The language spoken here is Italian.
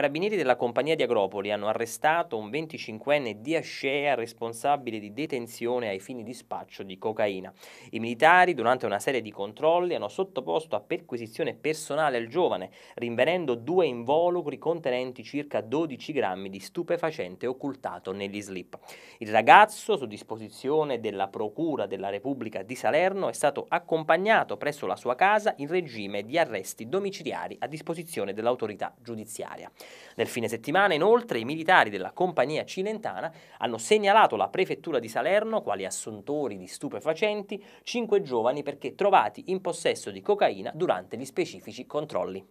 Carabinieri della compagnia di Agropoli hanno arrestato un 25enne di Ascea responsabile di detenzione ai fini di spaccio di cocaina. I militari, durante una serie di controlli, hanno sottoposto a perquisizione personale al giovane, rinvenendo due involucri contenenti circa 12 grammi di stupefacente occultato negli slip. Il ragazzo, su disposizione della Procura della Repubblica di Salerno, è stato accompagnato presso la sua casa in regime di arresti domiciliari a disposizione dell'autorità giudiziaria. Nel fine settimana, inoltre, i militari della compagnia cilentana hanno segnalato alla prefettura di Salerno, quali assuntori di stupefacenti, cinque giovani perché trovati in possesso di cocaina durante gli specifici controlli.